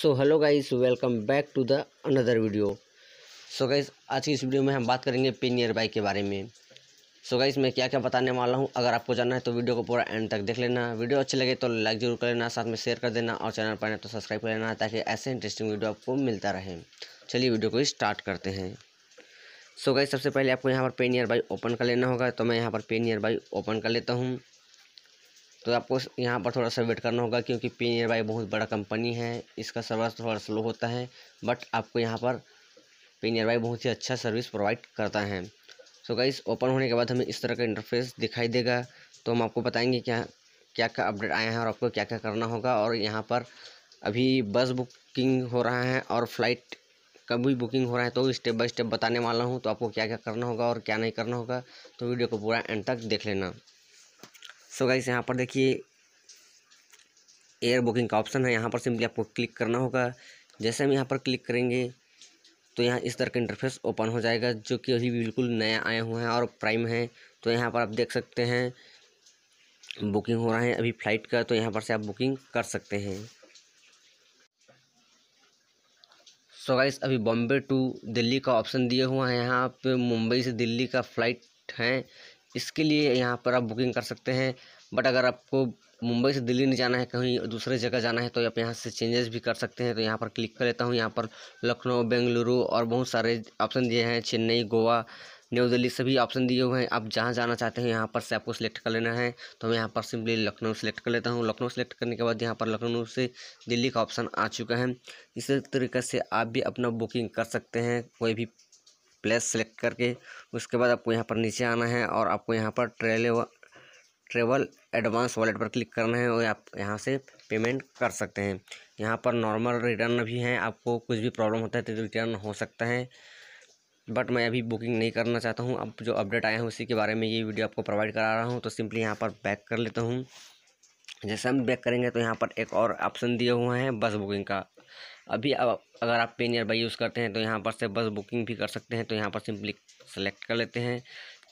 so hello guys welcome back to the another video so guys आज की इस video में हम बात करेंगे पिन ईयर बाइक के बारे में सो so गाइस मैं क्या क्या बताने वाला हूँ अगर आपको जानना है तो वीडियो को पूरा एंड तक देख लेना वीडियो अच्छी लगे तो लाइक जरूर कर लेना साथ में शेयर कर देना और चैनल पर तो सब्सक्राइब कर लेना ताकि ऐसे इंटरेस्टिंग वीडियो आपको मिलता रहे चलिए वीडियो को स्टार्ट करते हैं सो so गाइस सबसे पहले आपको यहाँ पर पेन ईयर बाइक ओपन कर लेना होगा तो मैं यहाँ पर पेन ईयर बाइक ओपन कर लेता हूँ तो आपको यहाँ पर थोड़ा सा वेट करना होगा क्योंकि पी नियर बाई बहुत बड़ा कंपनी है इसका सर्विस थोड़ा स्लो होता है बट आपको यहाँ पर पी नियर बाई बहुत ही अच्छा सर्विस प्रोवाइड करता है सो गाइस ओपन होने के बाद हमें इस तरह का इंटरफेस दिखाई देगा तो हम आपको बताएंगे क्या क्या क्या अपडेट आया है और आपको क्या क्या करना होगा और यहाँ पर अभी बस बुकिंग हो रहा है और फ्लाइट कब भी बुकिंग हो रहा है तो स्टेप बाय स्टेप बताने वाला हूँ तो आपको क्या क्या करना होगा और क्या नहीं करना होगा तो वीडियो को पूरा एंड तक देख लेना सो गाइस यहाँ पर देखिए एयर बुकिंग का ऑप्शन है यहाँ पर सिंपली आपको क्लिक करना होगा जैसे हम यहाँ पर क्लिक करेंगे तो यहाँ इस तरह का इंटरफेस ओपन हो जाएगा जो कि अभी बिल्कुल नया आया हुआ है और प्राइम है तो यहाँ पर आप देख सकते हैं बुकिंग हो रहा है अभी फ़्लाइट का तो यहाँ पर से आप बुकिंग कर सकते हैं सो गाइस अभी बॉम्बे टू दिल्ली का ऑप्शन दिया हुआ है यहाँ पे मुंबई से दिल्ली का फ़्लाइट है इसके लिए यहाँ पर आप बुकिंग कर सकते हैं बट अगर आपको मुंबई से दिल्ली नहीं जाना है कहीं दूसरे जगह जाना है तो आप यहाँ से चेंजेस भी कर सकते हैं तो यहाँ पर क्लिक कर लेता हूँ यहाँ पर लखनऊ बेंगलुरु और बहुत सारे ऑप्शन दिए हैं चेन्नई गोवा न्यू दिल्ली सभी ऑप्शन दिए हुए हैं आप जहाँ जाना चाहते हैं यहाँ पर से आपको सिलेक्ट कर लेना है तो मैं यहाँ पर सिंपली लखनऊ सेलेक्ट कर लेता हूँ लखनऊ सेलेक्ट करने के बाद यहाँ पर लखनऊ से दिल्ली का ऑप्शन आ चुका है इसी तरीके से आप भी अपना बुकिंग कर सकते हैं कोई भी प्लेस सेलेक्ट करके उसके बाद आपको यहाँ पर नीचे आना है और आपको यहाँ पर ट्रेले ट्रेवल एडवांस वॉलेट पर क्लिक करना है और आप यहाँ से पेमेंट कर सकते हैं यहाँ पर नॉर्मल रिटर्न भी हैं आपको कुछ भी प्रॉब्लम होता है तो रिटर्न हो सकता है बट मैं अभी बुकिंग नहीं करना चाहता हूँ अब जो अपडेट आए हैं उसी के बारे में ये वीडियो आपको प्रोवाइड करा रहा हूँ तो सिंपली यहाँ पर बैक कर लेता हूँ जैसे हम बैक करेंगे तो यहाँ पर एक और ऑप्शन दिया हुआ है बस बुकिंग का अभी अब अगर आप पेन नियर बाई यूज़ करते हैं तो यहाँ पर से बस बुकिंग भी कर सकते हैं तो यहाँ पर सिंपली सेलेक्ट कर लेते हैं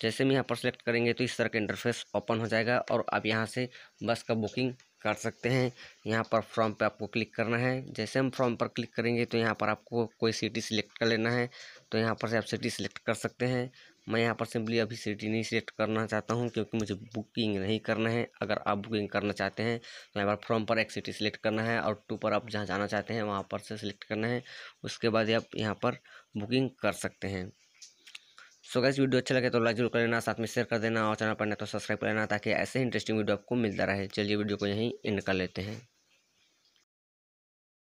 जैसे हम यहाँ पर सेलेक्ट करेंगे तो इस तरह का इंटरफेस ओपन हो जाएगा और आप यहाँ से बस का बुकिंग कर सकते हैं यहाँ पर फॉर्म पे आपको क्लिक करना है जैसे हम फॉर्म पर क्लिक करेंगे तो यहाँ पर आपको कोई सिटी सिलेक्ट कर लेना है तो यहाँ पर से आप सिटी सिलेक्ट कर सकते हैं मैं यहाँ पर सिंपली अभी सिटी नहीं सिलेक्ट करना चाहता हूँ क्योंकि मुझे बुकिंग नहीं करना है अगर आप बुकिंग करना चाहते हैं तो यहाँ पर फॉर्म पर एक सिटी सिलेक्ट करना है और टू पर आप जहाँ जाना चाहते हैं वहाँ पर से सिलेक्ट करना है उसके बाद आप यहाँ पर बुकिंग कर सकते हैं सो गैस वीडियो अच्छा लगे तो लाइक जरूर कर लेना साथ में शेयर कर देना और चैनल पर ना तो सब्सक्राइब कर लेना ताकि ऐसे ही इंटरेस्टिंग वीडियो आपको मिलता रहे चलिए वीडियो को यहीं एंड कर लेते हैं